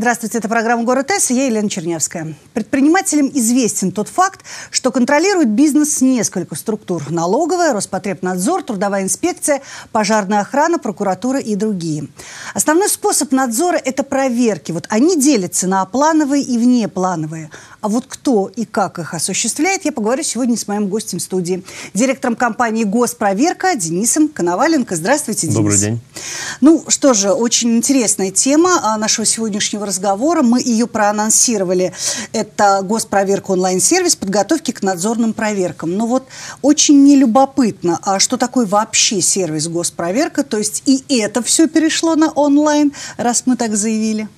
Здравствуйте, это программа «Город С», я Елена Чернявская. Предпринимателям известен тот факт, что контролирует бизнес несколько структур – налоговая, Роспотребнадзор, трудовая инспекция, пожарная охрана, прокуратура и другие. Основной способ надзора – это проверки. Вот они делятся на плановые и внеплановые – а вот кто и как их осуществляет, я поговорю сегодня с моим гостем в студии, директором компании «Госпроверка» Денисом Коноваленко. Здравствуйте, Денис. Добрый день. Ну что же, очень интересная тема а, нашего сегодняшнего разговора. Мы ее проанонсировали. Это «Госпроверка онлайн-сервис подготовки к надзорным проверкам». Но ну вот очень нелюбопытно, а что такое вообще сервис «Госпроверка»? То есть и это все перешло на онлайн, раз мы так заявили?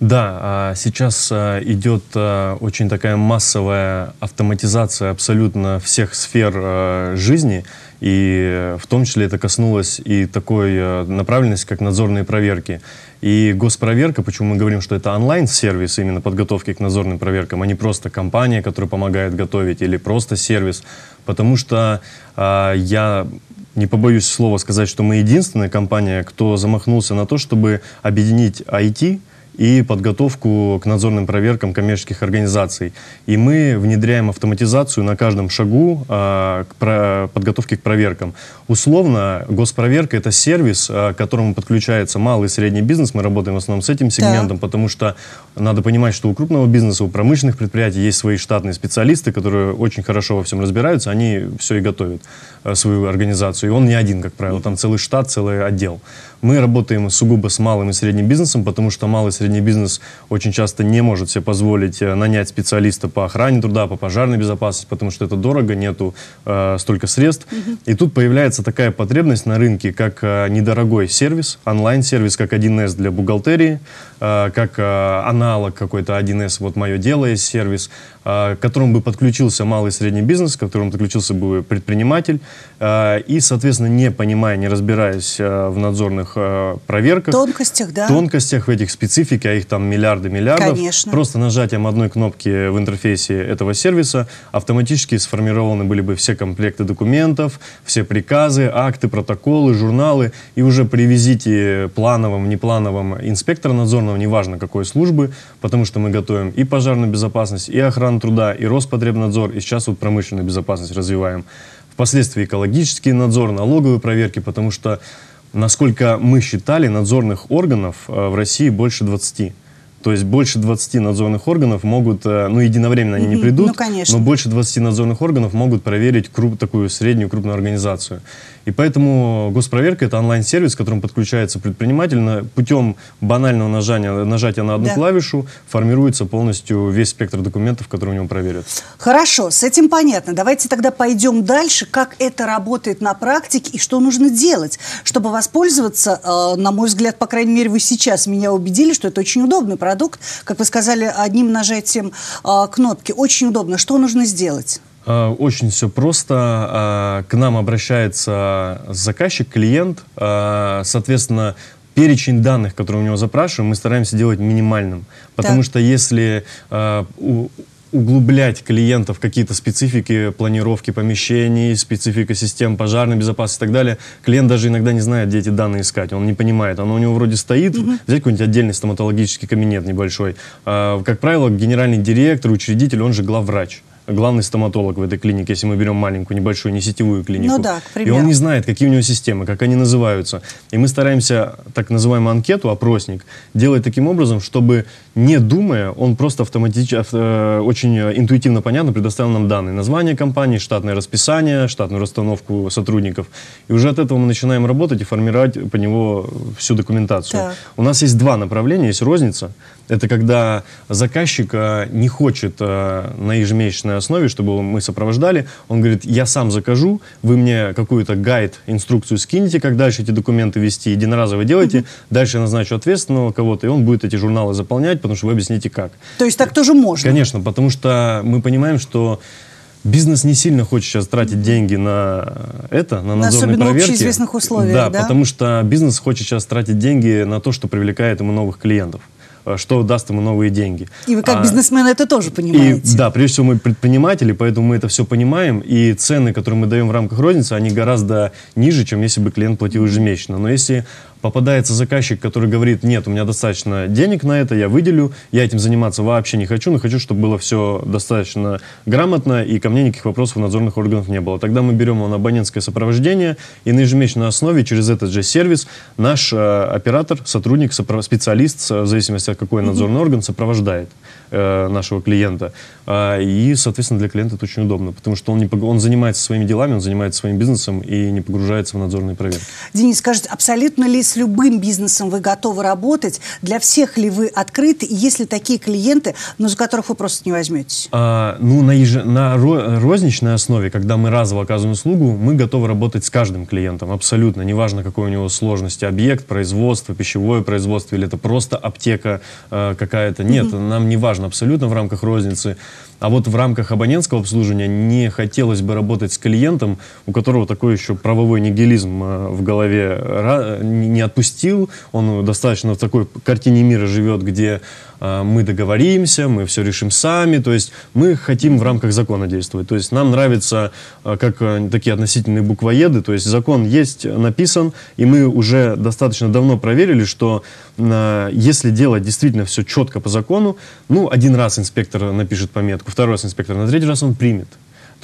Да, а сейчас а, идет а, очень такая массовая автоматизация абсолютно всех сфер жизни, и в том числе это коснулось и такой направленности, как надзорные проверки. И госпроверка, почему мы говорим, что это онлайн-сервис именно подготовки к надзорным проверкам, а не просто компания, которая помогает готовить, или просто сервис, потому что я не побоюсь слова сказать, что мы единственная компания, кто замахнулся на то, чтобы объединить IT – и подготовку к надзорным проверкам коммерческих организаций. И мы внедряем автоматизацию на каждом шагу э, к про, подготовке к проверкам. Условно, госпроверка – это сервис, э, к которому подключается малый и средний бизнес. Мы работаем в основном с этим сегментом, да. потому что надо понимать, что у крупного бизнеса, у промышленных предприятий есть свои штатные специалисты, которые очень хорошо во всем разбираются, они все и готовят э, свою организацию. И он не один, как правило, там целый штат, целый отдел. Мы работаем сугубо с малым и средним бизнесом, потому что малый и средний бизнес очень часто не может себе позволить э, нанять специалиста по охране труда, по пожарной безопасности, потому что это дорого, нету э, столько средств. Угу. И тут появляется такая потребность на рынке, как э, недорогой сервис, онлайн-сервис, как 1С для бухгалтерии, Э, как э, аналог какой-то 1С, вот мое дело есть сервис, э, к которому бы подключился малый и средний бизнес, к которому подключился бы предприниматель, и, соответственно, не понимая, не разбираясь в надзорных проверках. Тонкостях, да? Тонкостях в этих специфике, а их там миллиарды миллиардов. Конечно. Просто нажатием одной кнопки в интерфейсе этого сервиса автоматически сформированы были бы все комплекты документов, все приказы, акты, протоколы, журналы, и уже при визите плановым, неплановым инспектора надзорного гражданам, неважно какой службы, потому что мы готовим и пожарную безопасность, и охрану труда, и Роспотребнадзор, и сейчас вот промышленную безопасность развиваем. Впоследствии экологический надзор, налоговые проверки, потому что, насколько мы считали, надзорных органов э, в России больше 20. То есть больше 20 надзорных органов могут, э, ну, единовременно они не ну, придут, ну, конечно. но больше 20 надзорных органов могут проверить круп, такую среднюю крупную организацию. И поэтому госпроверка – это онлайн-сервис, к которому подключается предприниматель. На, путем банального нажания, нажатия на одну да. клавишу формируется полностью весь спектр документов, которые у него проверят. Хорошо, с этим понятно. Давайте тогда пойдем дальше, как это работает на практике и что нужно делать, чтобы воспользоваться, э, на мой взгляд, по крайней мере, вы сейчас меня убедили, что это очень удобный процесс продукт, как вы сказали, одним нажатием э, кнопки. Очень удобно. Что нужно сделать? А, очень все просто. А, к нам обращается заказчик, клиент. Соответственно, перечень данных, которые у него запрашиваем, мы стараемся делать минимальным. Потому да. что если углублять клиентов какие-то специфики планировки помещений, специфика систем пожарной безопасности и так далее. Клиент даже иногда не знает, где эти данные искать, он не понимает. Оно у него вроде стоит, угу. взять какой-нибудь отдельный стоматологический кабинет небольшой. А, как правило, генеральный директор, учредитель, он же главврач главный стоматолог в этой клинике, если мы берем маленькую, небольшую, не сетевую клинику. Ну да, к примеру. И он не знает, какие у него системы, как они называются. И мы стараемся так называемую анкету, опросник, делать таким образом, чтобы не думая, он просто автоматически, э, очень э, интуитивно понятно предоставил нам данные. Название компании, штатное расписание, штатную расстановку сотрудников. И уже от этого мы начинаем работать и формировать по него всю документацию. Так. У нас есть два направления, есть розница – это когда заказчик э, не хочет э, на ежемесячной основе, чтобы мы сопровождали. Он говорит, я сам закажу, вы мне какую-то гайд, инструкцию скинете, как дальше эти документы вести, единоразово делайте. Дальше я назначу ответственного кого-то, и он будет эти журналы заполнять, потому что вы объясните как. То есть так тоже можно? Конечно, потому что мы понимаем, что бизнес не сильно хочет сейчас тратить деньги на это, на надзорные Особенно проверки. в общеизвестных условиях, да, да? потому что бизнес хочет сейчас тратить деньги на то, что привлекает ему новых клиентов. Э, что даст ему новые деньги. И вы как а, бизнесмены это тоже понимаете. И, да, прежде всего мы предприниматели, поэтому мы это все понимаем, и цены, которые мы даем в рамках розницы, они гораздо ниже, чем если бы клиент платил ежемесячно. Но если попадается заказчик, который говорит, нет, у меня достаточно денег на это, я выделю, я этим заниматься вообще не хочу, но хочу, чтобы было все достаточно грамотно и ко мне никаких вопросов у надзорных органов не было. Тогда мы берем он абонентское сопровождение и на ежемесячной основе через этот же сервис наш э, оператор, сотрудник, сопров... специалист, э, в зависимости от какой надзорный орган, сопровождает э, нашего клиента. Э, и, соответственно, для клиента это очень удобно, потому что он, не, он занимается своими делами, он занимается своим бизнесом и не погружается в надзорные проверки. Денис, скажите, абсолютно ли с любым бизнесом вы готовы работать, для всех ли вы открыты, и есть ли такие клиенты, но ну, за которых вы просто не возьметесь? А, ну, на, еж... на ро... розничной основе, когда мы разово оказываем услугу, мы готовы работать с каждым клиентом, абсолютно, неважно, какой у него сложности объект, производство, пищевое производство, или это просто аптека э, какая-то. Нет, mm-hmm. нам не важно абсолютно в рамках розницы. А вот в рамках абонентского обслуживания не хотелось бы работать с клиентом, у которого такой еще правовой нигилизм а, в голове не отпустил, он достаточно в такой картине мира живет, где э, мы договоримся, мы все решим сами, то есть мы хотим в рамках закона действовать. То есть нам нравится, э, как э, такие относительные буквоеды, то есть закон есть, э, написан, и мы уже достаточно давно проверили, что э, если делать действительно все четко по закону, ну, один раз инспектор напишет пометку, второй раз инспектор, на третий раз он примет.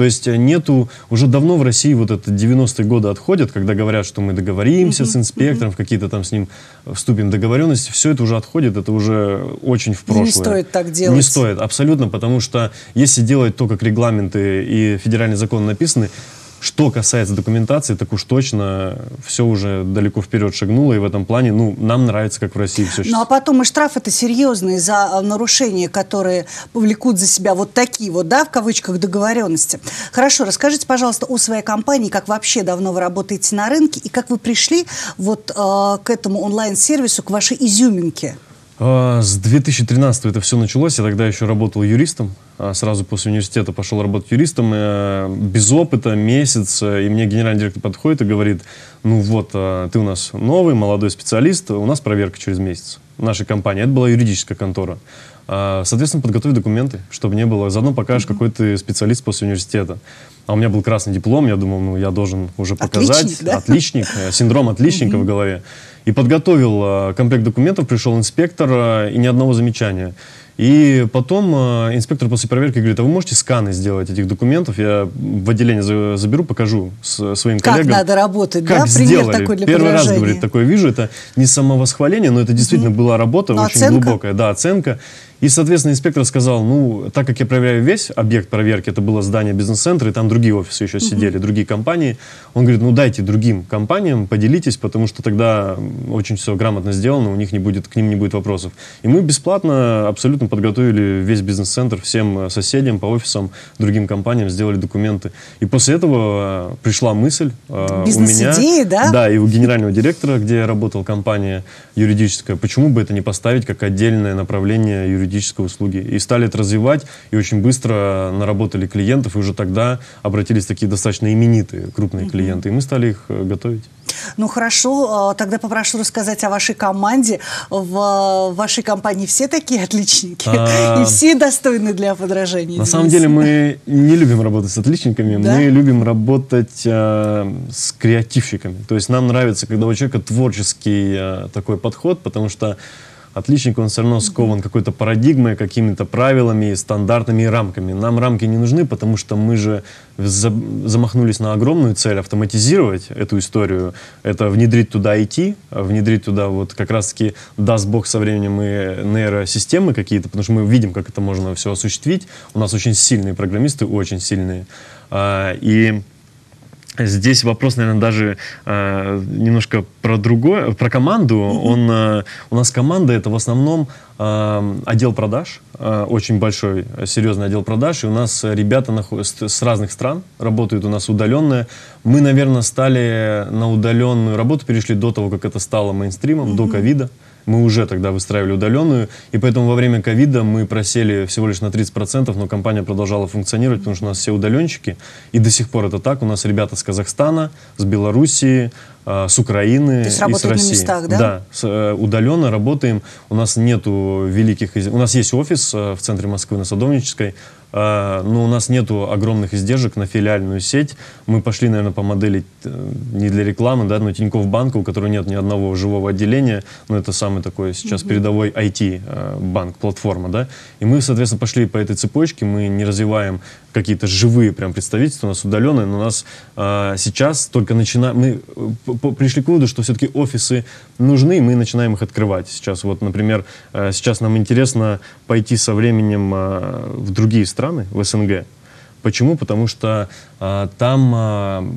То есть э, нету, уже давно в России вот это 90-е годы отходят, когда говорят, что мы договоримся mm-hmm. с инспектором, mm-hmm. какие-то там с ним э, вступим в договоренности, все это уже отходит, это уже очень в прошлое. Не стоит так делать. Не стоит, абсолютно, потому что если делать то, как регламенты и федеральный закон написаны, что касается документации, так уж точно все уже далеко вперед шагнуло, и в этом плане, ну, нам нравится, как в России все сейчас. Ну, а потом и штраф это серьезные за э, нарушения, которые повлекут за себя вот такие вот, да, в кавычках, договоренности. Хорошо, расскажите, пожалуйста, о своей компании, как вообще давно вы работаете на рынке, и как вы пришли вот э, к этому онлайн-сервису, к вашей изюминке. А, с 2013 это все началось. Я тогда еще работал юристом. А, сразу после университета пошел работать юристом. Э, без опыта, месяц. Э, и мне генеральный директор подходит и говорит, ну вот, э, ты у нас новый, молодой специалист, у нас проверка через месяц. Нашей компании. Это была юридическая контора. А, соответственно, подготовь документы, чтобы не было. Заодно покажешь, какой ты специалист после университета. А у меня был красный диплом, я думал, ну, я должен уже показать. Отличник, да? Отличник, э, синдром отличника в голове. И подготовил э, комплект документов, пришел инспектор, э, и ни одного замечания. И потом э, инспектор после проверки говорит, а вы можете сканы сделать этих документов? Я в отделение за, заберу, покажу с, своим как коллегам. Как надо работать, как да? Сделали. Пример такой для Первый раз, говорит, такое вижу. Это не самовосхваление, но это действительно mm-hmm. была работа но ну, очень оценка? глубокая. Да, оценка. И, соответственно, инспектор сказал, ну, так как я проверяю весь объект проверки, это было здание бизнес-центра, и там другие офисы еще mm-hmm. сидели, другие компании, он говорит, ну, дайте другим компаниям, поделитесь, потому что тогда очень все грамотно сделано, у них не будет, к ним не будет вопросов. И мы бесплатно абсолютно подготовили весь бизнес-центр всем э, соседям по офисам, другим компаниям, сделали документы. И после этого э, пришла мысль э, у меня... да? Да, и у генерального директора, где я работал, компания, юридическое. Почему бы это не поставить как отдельное направление юридической услуги? И стали это развивать, и очень быстро наработали клиентов, и уже тогда обратились такие достаточно именитые крупные клиенты, и мы стали их э, готовить. Ну хорошо, а, тогда попрошу рассказать о вашей команде. В вашей компании все такие отличники а... и все достойны для подражания. На самом деле мы не любим работать с отличниками, да? мы любим работать э, с креативщиками. То есть нам нравится, когда у человека творческий э, такой подход, потому что отличник, он все равно скован какой-то парадигмой, какими-то правилами, стандартами и рамками. Нам рамки не нужны, потому что мы же замахнулись на огромную цель автоматизировать эту историю, это внедрить туда IT, внедрить туда вот как раз-таки, даст бог со временем и нейросистемы какие-то, потому что мы видим, как это можно все осуществить. У нас очень сильные программисты, очень сильные. А, и Здесь вопрос, наверное, даже э, немножко про другое, про команду. Он, э, у нас команда это в основном э, отдел продаж, э, очень большой, серьезный отдел продаж. И у нас ребята с, с разных стран работают у нас удаленно. Мы, наверное, стали на удаленную работу перешли до того, как это стало мейнстримом, mm-hmm. до ковида. mm мы уже тогда выстраивали удаленную, и поэтому во время ковида мы просели всего лишь на 30%, но компания продолжала функционировать, потому что у нас все удаленщики, и до сих пор это так. У нас ребята с Казахстана, с Белоруссии, а, с Украины и с России. местах, да? Да, э, удаленно работаем. У нас нету великих... У нас есть офис э, в центре Москвы на Садовнической, а, но ну, у нас нету огромных издержек на филиальную сеть. Мы пошли, наверное, по модели э, не для рекламы, да, но Тинькофф банка, у которого нет ни одного живого отделения, но это самый такой сейчас mm-hmm. передовой IT-банк, э, платформа, да. И мы, соответственно, пошли по этой цепочке, мы не развиваем какие-то живые прям представительства, у нас удаленные, но у нас э, сейчас только начинаем, мы э, пришли к выводу, что все-таки офисы нужны, и мы начинаем их открывать сейчас. Вот, например, э, сейчас нам интересно пойти со временем э, в другие страны, в СНГ. Почему? Потому что э, там э,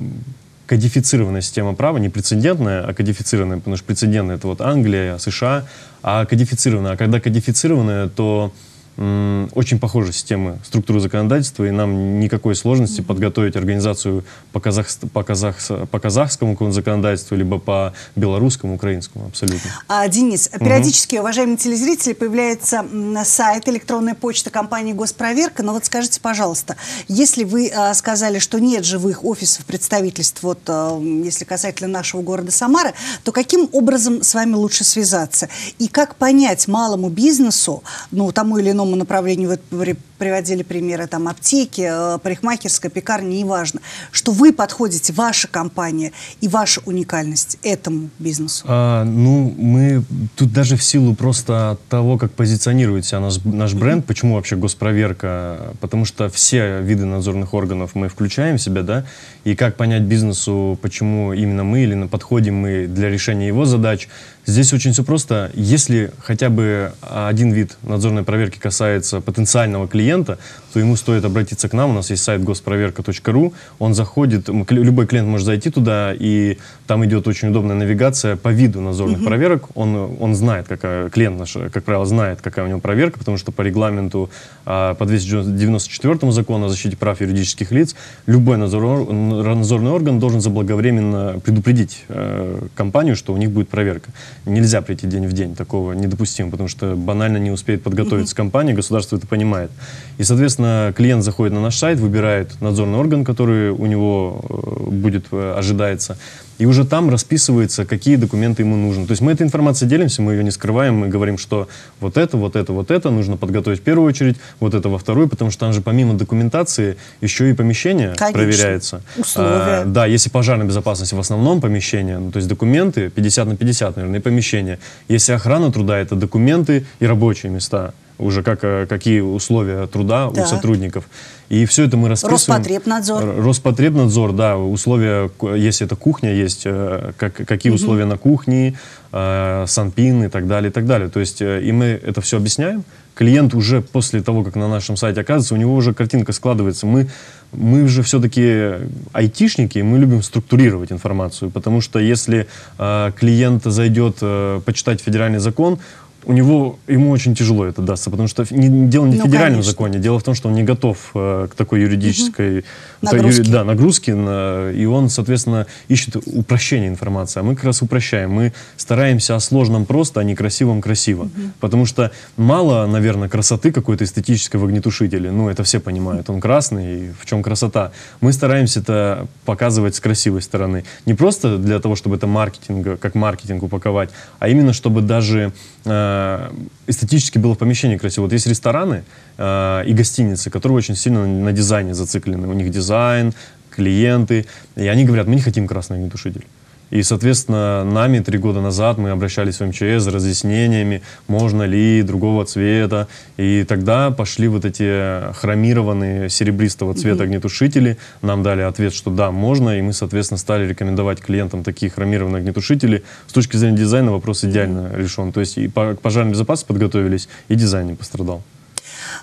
кодифицированная система права, не прецедентная, а кодифицированная, потому что прецедентная это вот Англия, США, а кодифицированная. А когда кодифицированная, то очень похожа системы структуры законодательства, и нам никакой сложности mm -hmm. подготовить организацию по, казах, по, казах, по казахскому законодательству, либо по белорусскому, украинскому, абсолютно. А, Денис, Mm -hmm. периодически, уважаемые телезрители, появляется сайт, электронная почта компании «Госпроверка», но вот скажите, пожалуйста, если вы а, сказали, что нет живых офисов представительств, вот а, если касательно нашего города Самары, то каким образом с вами лучше связаться? И как понять малому бизнесу, ну, тому или иному одному направлению, вы приводили примеры, там, аптеки, э, парикмахерская, пекарня, неважно, что вы подходите, ваша компания и ваша уникальность этому бизнесу? А, ну, мы тут даже в силу просто того, как позиционирует себя наш, наш бренд, почему вообще госпроверка, потому что все виды надзорных органов мы включаем в себя, да, и как понять бизнесу, почему именно мы или на подходе мы для решения его задач, Здесь очень все просто. Если хотя бы а, один вид надзорной проверки касается потенциального клиента, то ему стоит обратиться к нам. У нас есть сайт госпроверка.ру. Он заходит, любой клиент может зайти туда, и там идет очень удобная навигация по виду надзорных угу. проверок. Он, он знает, какая, клиент наш, как правило, знает, какая у него проверка, потому что по регламенту а, по 294 закону о защите прав юридических лиц любой надзор, надзорный орган должен заблаговременно предупредить э, компанию, что у них будет проверка нельзя прийти день в день, такого недопустимо, потому что банально не успеет подготовиться компания, государство это понимает. И, соответственно, клиент заходит на наш сайт, выбирает надзорный орган, который у него э, будет, э, ожидается, и уже там расписывается, какие документы ему нужны. То есть мы этой информацией делимся, мы ее не скрываем, мы говорим, что вот это, вот это, вот это нужно подготовить в первую очередь, вот это во вторую, потому что там же помимо документации еще и помещение Конечно. проверяется. Условия. А, да, если пожарная безопасность в основном помещение, ну, то есть документы 50 на 50, наверное, и помещение. Если охрана труда, это документы и рабочие места уже как, э, какие условия труда да. у сотрудников. И все это мы расписываем. Роспотребнадзор. Роспотребнадзор, да, условия, если это кухня, есть э, как, какие угу. условия на кухне, э, санпин и так далее, и так далее. То есть, э, и мы это все объясняем. Клиент уже после того, как на нашем сайте оказывается, у него уже картинка складывается. Мы, мы же все-таки айтишники, мы любим структурировать информацию, потому что если э, клиент зайдет э, почитать федеральный закон, у него, ему очень тяжело это дастся, потому что не, дело не в ну, федеральном конечно. законе, дело в том, что он не готов э, к такой юридической угу. нагрузке, юри, да, нагрузке на, и он, соответственно, ищет упрощение информации. А мы как раз упрощаем, мы стараемся о сложном просто, а не красивом красиво. Угу. Потому что мало, наверное, красоты какой-то эстетической в огнетушителе, ну, это все понимают, он красный, и в чем красота. Мы стараемся это показывать с красивой стороны. Не просто для того, чтобы это маркетинга, как маркетинг упаковать, а именно, чтобы даже... Э, Э, эстетически было в помещении красиво. Вот есть рестораны э, и гостиницы, которые очень сильно на, на дизайне зациклены. У них дизайн, клиенты. И они говорят, мы не хотим красный огнетушитель. И, соответственно, нами три года назад мы обращались в МЧС с разъяснениями, можно ли, другого цвета. И тогда пошли вот эти хромированные серебристого цвета огнетушители. Нам дали ответ, что да, можно. И мы, соответственно, стали рекомендовать клиентам такие хромированные огнетушители. С точки зрения дизайна вопрос идеально решен. То есть и к пожарной безопасности подготовились, и дизайн не пострадал.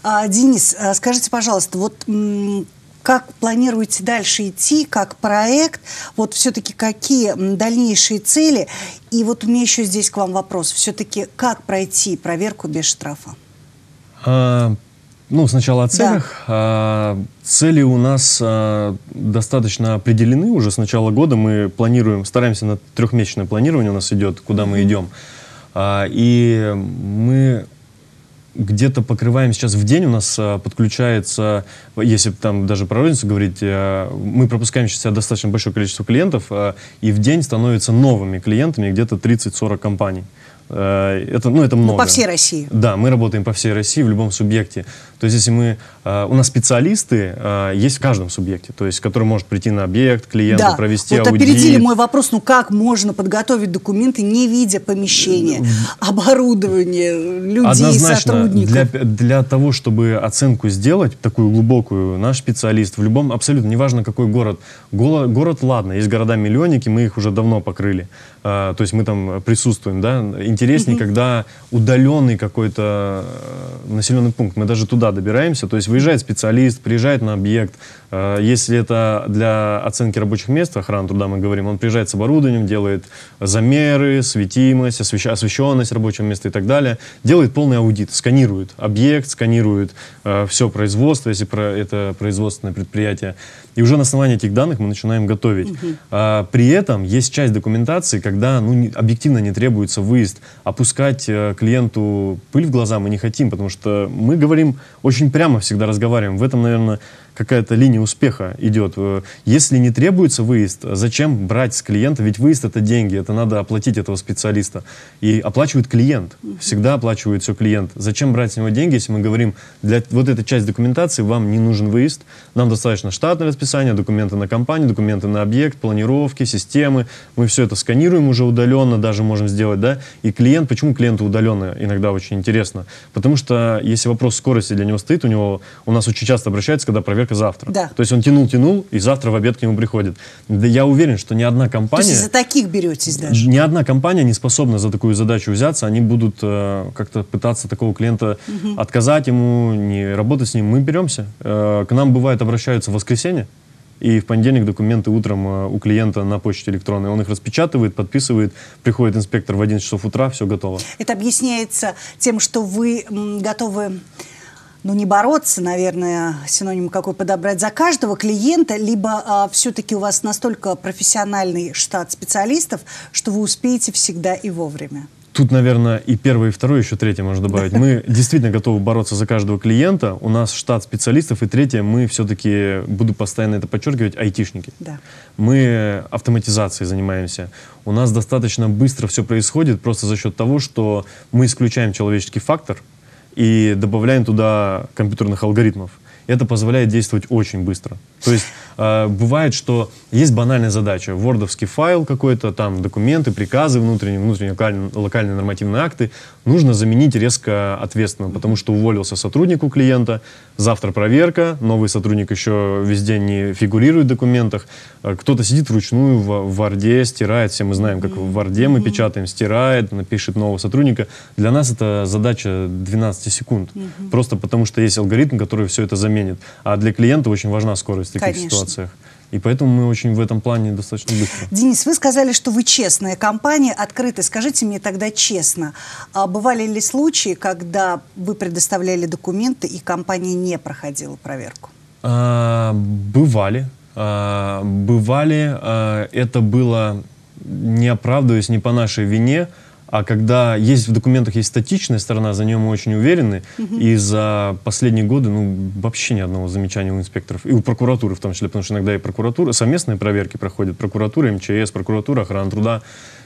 А, Денис, а скажите, пожалуйста, вот как планируете дальше идти, как проект, вот все-таки какие дальнейшие цели. И вот у меня еще здесь к вам вопрос. Все-таки как пройти проверку без штрафа? А, ну, сначала о целях. Да. А, цели у нас а, достаточно определены уже с начала года. Мы планируем, стараемся на трехмесячное планирование у нас идет, куда мы идем. А, и мы где-то покрываем сейчас в день у нас а, подключается, если там даже про розницу говорить, а, мы пропускаем сейчас достаточно большое количество клиентов, а, и в день становятся новыми клиентами где-то 30-40 компаний. Э, это, ну, это много. Ну, по всей России. Да, мы работаем по всей России в любом субъекте. То есть, если мы... Э, у нас специалисты э, есть в каждом субъекте, то есть, который может прийти на объект, клиента, да. провести вот аудит. опередили мой вопрос, ну как можно подготовить документы, не видя помещения, оборудования, людей, Однозначно, сотрудников? Для, для того, чтобы оценку сделать, такую глубокую, наш специалист в любом, абсолютно, неважно какой город, город, ладно, есть города-миллионники, мы их уже давно покрыли. Э, то есть мы там присутствуем, да, интереснее, mm-hmm. когда удаленный какой-то э, населенный пункт, мы даже туда добираемся, то есть выезжает специалист, приезжает на объект, э, если это для оценки рабочих мест, охраны труда мы говорим, он приезжает с оборудованием, делает замеры, светимость, освещ... освещенность рабочего места и так далее, делает полный аудит, сканирует объект, сканирует э, все производство, если про... это производственное предприятие, и уже на основании этих данных мы начинаем готовить. Угу. А, при этом есть часть документации, когда ну, объективно не требуется выезд. Опускать э, клиенту пыль в глаза мы не хотим, потому что мы говорим очень прямо, всегда разговариваем. В этом, наверное, какая-то линия успеха идет. Э, если не требуется выезд, зачем брать с клиента? Ведь выезд это деньги, это надо оплатить этого специалиста. И оплачивает клиент, всегда оплачивает все клиент. Зачем брать с него деньги, если мы говорим, для вот этой часть документации вам не нужен выезд, нам достаточно штатное расписание, документы на компанию, документы на объект, планировки, системы. Мы все это сканируем уже удаленно, даже можем сделать, да? И клиент, почему клиенту удаленно иногда очень интересно? Потому что если вопрос скорости для него стоит, у него, у нас очень часто обращаются, когда проверяют человека завтра. Да. То есть он тянул-тянул, и завтра в обед к нему приходит. Да я уверен, что ни одна компания... То есть за таких беретесь даже? Ни одна компания не способна за такую задачу взяться. Они будут э, как-то пытаться такого клиента угу. отказать ему, не работать с ним. Мы беремся. Э, к нам, бывает, обращаются в воскресенье, и в понедельник документы утром э, у клиента на почте электронной. Он их распечатывает, подписывает, приходит инспектор в 11 часов утра, все готово. Это объясняется тем, что вы готовы ну, не бороться, наверное, синоним какой подобрать за каждого клиента, либо а, все-таки у вас настолько профессиональный штат специалистов, что вы успеете всегда и вовремя? Тут, наверное, и первое, и второе, еще третье можно добавить. Мы действительно готовы бороться за каждого клиента. У нас штат специалистов. И третье, мы все-таки, буду постоянно это подчеркивать, айтишники. Да. Мы автоматизацией занимаемся. У нас достаточно быстро все происходит просто за счет того, что мы исключаем человеческий фактор – и добавляем туда компьютерных алгоритмов. Это позволяет действовать очень быстро. То есть а, бывает, что есть банальная задача. Вордовский файл какой-то, там документы, приказы внутренние, внутренние локальные, локальные нормативные акты нужно заменить резко ответственно, потому что уволился сотрудник у клиента, завтра проверка, новый сотрудник еще везде не фигурирует в документах, э, кто-то сидит вручную в, в Орде, стирает, все мы знаем, как в Орде мы печатаем, стирает, напишет нового сотрудника. Для нас это задача 12 секунд, просто потому что есть алгоритм, который все это заменит. А для клиента очень важна скорость таких Конечно. ситуаций ситуациях. И поэтому мы очень в этом плане достаточно быстро. Денис, вы сказали, что вы честная компания, открытая. Скажите мне тогда честно, а бывали ли случаи, когда вы предоставляли документы и компания не проходила проверку? А, бывали. А, бывали. А, это было, не оправдываясь, не по нашей вине. А когда есть в документах есть статичная сторона, за нее мы очень уверены. Угу. И за последние годы ну, вообще ни одного замечания у инспекторов. И у прокуратуры в том числе, потому что иногда и прокуратура, совместные проверки проходят. Прокуратура, МЧС, прокуратура, охрана труда.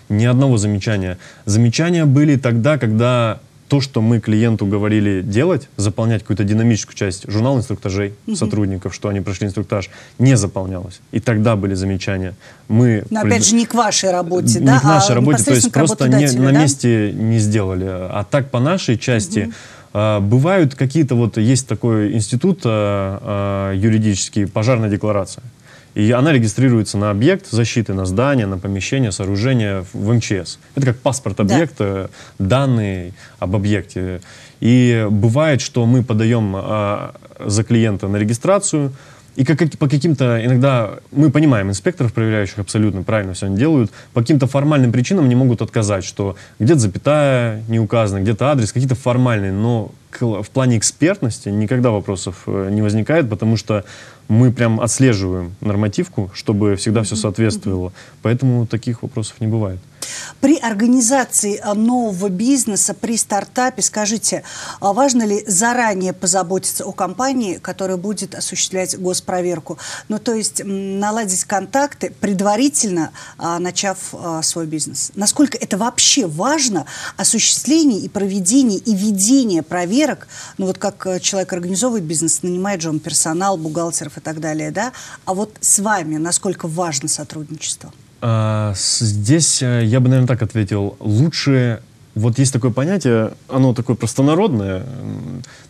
Ни одного замечания. Замечания были тогда, когда то, что мы клиенту говорили делать, заполнять какую-то динамическую часть, журнал инструктажей угу. сотрудников, что они прошли инструктаж, не заполнялось. И тогда были замечания. Мы Но, пред... опять же, не к вашей работе, не да? Не к нашей а работе, то есть просто не, да? на месте не сделали. А так по нашей части... Угу. А, бывают какие-то вот, есть такой институт а, а, юридический, пожарная декларация. И она регистрируется на объект защиты, на здание, на помещение, сооружение в МЧС. Это как паспорт объекта, да. данные об объекте. И бывает, что мы подаем а, за клиента на регистрацию, и как, по каким-то, иногда, мы понимаем, инспекторов проверяющих абсолютно правильно все они делают, по каким-то формальным причинам не могут отказать, что где-то запятая не указана, где-то адрес, какие-то формальные, но в плане экспертности никогда вопросов э, не возникает, потому что мы прям отслеживаем нормативку, чтобы всегда все соответствовало. Поэтому таких вопросов не бывает. При организации э, нового бизнеса, при стартапе, скажите, а важно ли заранее позаботиться о компании, которая будет осуществлять госпроверку? Ну, то есть наладить контакты предварительно, а, начав а, свой бизнес. Насколько это вообще важно, осуществление и проведение и ведение проверок, ну вот как э, человек организовывает бизнес, нанимает же он персонал, бухгалтеров и так далее, да? А вот с вами насколько важно сотрудничество? А, здесь э, я бы, наверное, так ответил. Лучше... Вот есть такое понятие, оно такое простонародное,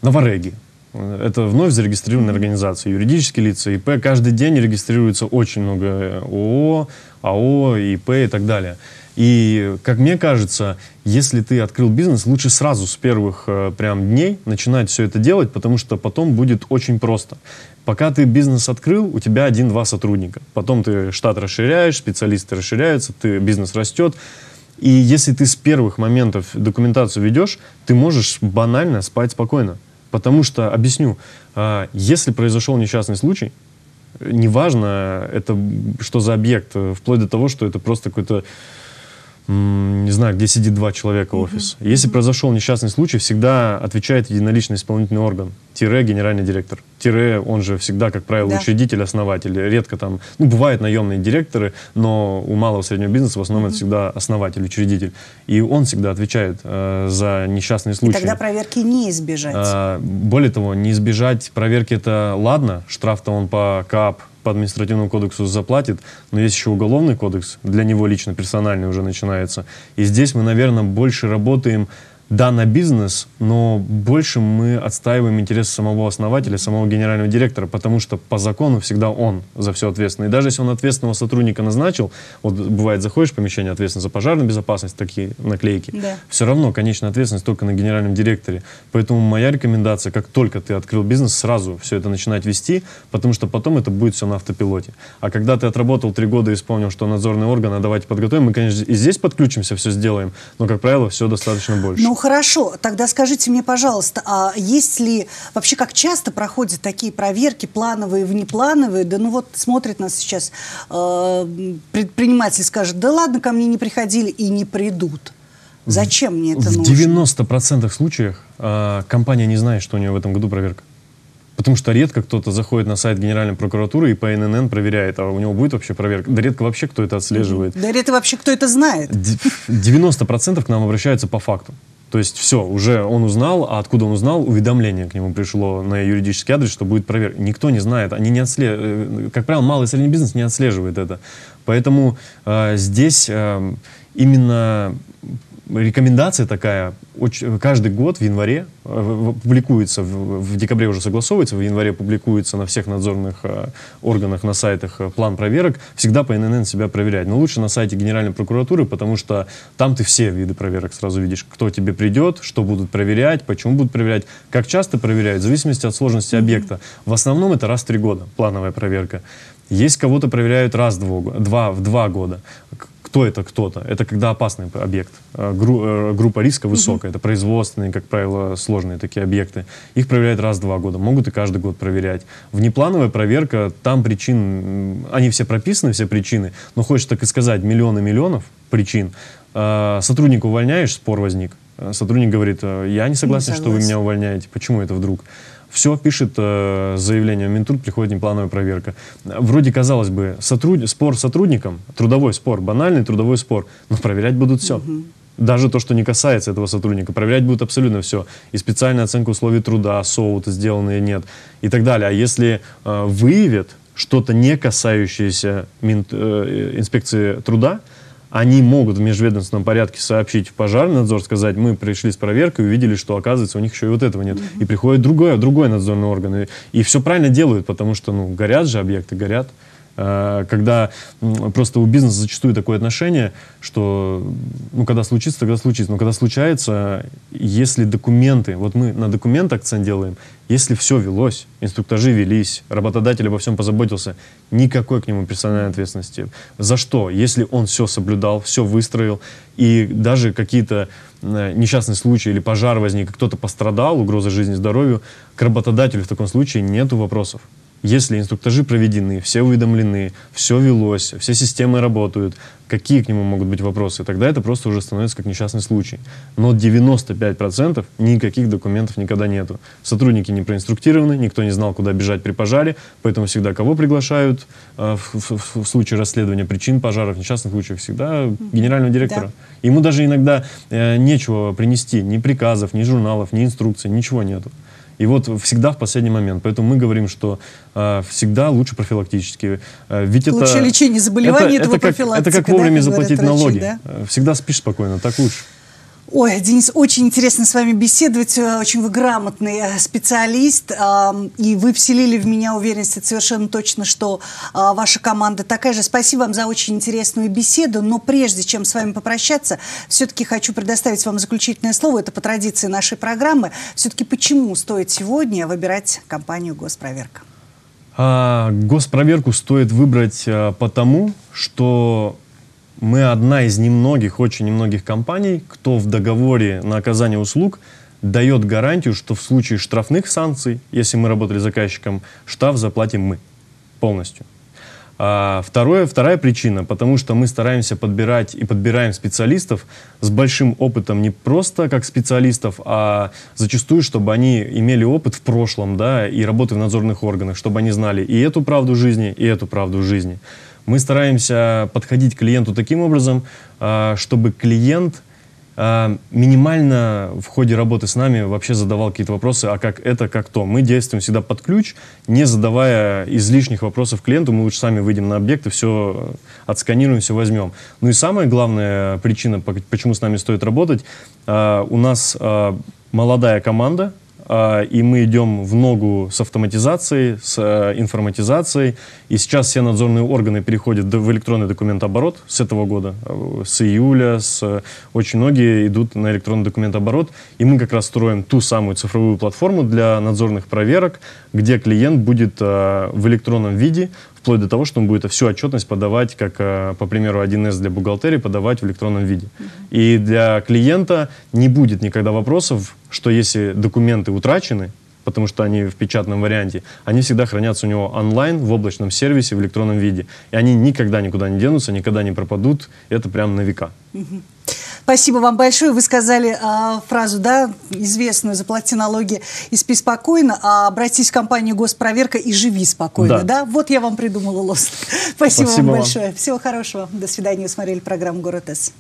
новореги. Это вновь зарегистрированная организация, юридические лица, ИП. Каждый день регистрируется очень много э, ООО, АО, ИП и так далее. И, как мне кажется, если ты открыл бизнес, лучше сразу с первых э, прям дней начинать все это делать, потому что потом будет очень просто. Пока ты бизнес открыл, у тебя один-два сотрудника. Потом ты штат расширяешь, специалисты расширяются, ты, бизнес растет. И если ты с первых моментов документацию ведешь, ты можешь банально спать спокойно. Потому что, объясню, а, если произошел несчастный случай, неважно, это что за объект, э, вплоть до того, что это просто какой-то не знаю, где сидит два человека офис. Mm-hmm. Если произошел несчастный случай, всегда отвечает единоличный исполнительный орган, тире генеральный директор. Тире, он же всегда, как правило, да. учредитель, основатель. Редко там, ну, бывают наемные директоры, но у малого и среднего бизнеса в основном mm-hmm. это всегда основатель, учредитель. И он всегда отвечает э, за несчастные случаи. И тогда проверки не избежать. Э, более того, не избежать проверки это ладно, штраф-то он по КАП по административному кодексу заплатит, но есть еще уголовный кодекс, для него лично персональный уже начинается. И здесь мы, наверное, больше работаем да, на бизнес, но больше мы отстаиваем интересы самого основателя, самого генерального директора, потому что по закону всегда он за все ответственный. И даже если он ответственного сотрудника назначил, вот бывает, заходишь в помещение, ответственно за пожарную безопасность, такие наклейки, да. все равно, конечная ответственность только на генеральном директоре. Поэтому моя рекомендация, как только ты открыл бизнес, сразу все это начинать вести, потому что потом это будет все на автопилоте. А когда ты отработал три года и вспомнил, что надзорные органы, а давайте подготовим, мы, конечно, и здесь подключимся, все сделаем, но, как правило, все достаточно больше. Но ну хорошо, тогда скажите мне, пожалуйста, а есть ли вообще как часто проходят такие проверки, плановые, внеплановые? Да ну вот смотрит нас сейчас э, предприниматель, скажет, да ладно, ко мне не приходили и не придут. Зачем мне это в нужно? В 90% случаев э, компания не знает, что у нее в этом году проверка. Потому что редко кто-то заходит на сайт Генеральной прокуратуры и по ННН проверяет, а у него будет вообще проверка. Да редко вообще кто это отслеживает. Да редко вообще кто это знает. 90% к нам обращаются по факту. То есть все, уже он узнал, а откуда он узнал, уведомление к нему пришло на юридический адрес, что будет проверка. Никто не знает, они не отслеживают, э, как правило, малый и средний бизнес не отслеживает это. Поэтому э, здесь э, именно рекомендация такая, очень, каждый год в январе э, публикуется, в, в декабре уже согласовывается, в январе публикуется на всех надзорных э, органах, на сайтах э, план проверок, всегда по ННН себя проверять. Но лучше на сайте Генеральной прокуратуры, потому что там ты все виды проверок сразу видишь, кто тебе придет, что будут проверять, почему будут проверять, как часто проверяют, в зависимости от сложности mm-hmm. объекта. В основном это раз в три года плановая проверка. Есть кого-то проверяют раз в два, в два года кто это кто-то? Это когда опасный объект. Э, гру, э, группа риска высокая. Угу. Это производственные, как правило, сложные такие объекты. Их проверяют раз в два года. Могут и каждый год проверять. Внеплановая проверка, там причин... Они все прописаны, все причины. Но хочешь так и сказать, миллионы миллионов причин. Э, Сотрудника увольняешь, спор возник. Сотрудник говорит, я не согласен, не согласен. что вы меня увольняете. Почему это вдруг? Все, пишет э, заявление в Минтруд, приходит неплановая проверка. Вроде, казалось бы, сотруд... спор с сотрудником, трудовой спор, банальный трудовой спор, но проверять будут все. Угу. Даже то, что не касается этого сотрудника. Проверять будут абсолютно все. И специальная оценка условий труда, соут сделанные, нет, и так далее. А если э, выявят что-то не касающееся мин... Э, э, инспекции труда, они могут в межведомственном порядке сообщить в пожарный надзор, сказать, мы пришли с проверкой, увидели, что, оказывается, у них еще и вот этого нет. И приходит другой, другой надзорный орган. И, и все правильно делают, потому что, ну, горят же объекты, горят. Э, когда просто у бизнеса зачастую такое отношение, что ну, когда случится, тогда случится. Но когда случается, если документы, вот мы на документ акцент делаем, если все велось, инструктажи велись, работодатель обо всем позаботился, никакой к нему персональной ответственности. За что? Если он все соблюдал, все выстроил, и даже какие-то э, несчастный случай или пожар возник, кто-то пострадал, угроза жизни и здоровью, к работодателю в таком случае нет вопросов. Если инструктажи проведены, все уведомлены, все велось, все системы работают, какие к нему могут быть вопросы, тогда это просто уже становится как несчастный случай. Но 95% никаких документов никогда нету. Сотрудники не проинструктированы, никто не знал, куда бежать при пожаре, поэтому всегда кого приглашают э, в, в, в случае расследования причин пожаров, несчастных случаев, всегда генерального директора. Да. Ему даже иногда э, нечего принести ни приказов, ни журналов, ни инструкций, ничего нету. И вот всегда в последний момент. Поэтому мы говорим, что э, всегда лучше профилактически. Э, ведь лучше это, лечение заболеваний, это, этого это как, профилактика. Это как вовремя да, заплатить налоги. Врачи, да? Всегда спишь спокойно, так лучше. Ой, Денис, очень интересно с вами беседовать. Э, очень вы грамотный э, специалист. И вы вселили в меня уверенность, это совершенно точно, что а, ваша команда такая же. Спасибо вам за очень интересную беседу. Но прежде чем с вами попрощаться, все-таки хочу предоставить вам заключительное слово. Это по традиции нашей программы. Все-таки почему стоит сегодня выбирать компанию «Госпроверка»? А, госпроверку стоит выбрать а, потому, что мы одна из немногих, очень немногих компаний, кто в договоре на оказание услуг дает гарантию, что в случае штрафных санкций, если мы работали заказчиком, штраф заплатим мы полностью. А второе, вторая причина, потому что мы стараемся подбирать и подбираем специалистов с большим опытом не просто как специалистов, а зачастую, чтобы они имели опыт в прошлом, да, и работы в надзорных органах, чтобы они знали и эту правду жизни, и эту правду жизни. Мы стараемся подходить к клиенту таким образом, а, чтобы клиент а, минимально в ходе работы с нами вообще задавал какие-то вопросы, а как это, как то. Мы действуем всегда под ключ, не задавая излишних вопросов клиенту, мы лучше сами выйдем на объект и все отсканируем, все возьмем. Ну и самая главная причина, почему с нами стоит работать, а, у нас молодая команда, а, и мы идем в ногу с автоматизацией, с э, информатизацией. И сейчас все надзорные органы переходят в электронный документооборот с этого года, э, с июля, с... Э, очень многие идут на электронный документооборот. И мы как раз строим ту самую цифровую платформу для надзорных проверок, где клиент будет в электронном виде вплоть до того, что он будет всю отчетность подавать, как, э, по примеру, 1С для бухгалтерии, подавать в электронном виде. И для клиента не будет никогда вопросов, что если документы утрачены, потому что они в печатном варианте, они всегда хранятся у него онлайн, в облачном сервисе, в электронном виде. И они никогда никуда не денутся, никогда не пропадут. Это прям на века. Угу. Спасибо вам большое. Вы сказали а, фразу, да, известную, заплати налоги и спи спокойно, а обратись в компанию Госпроверка и живи спокойно, да? да? Вот я вам придумала лост. Спасибо, Спасибо вам большое. Вам. Всего хорошего. До свидания. Вы смотрели программу «Город С».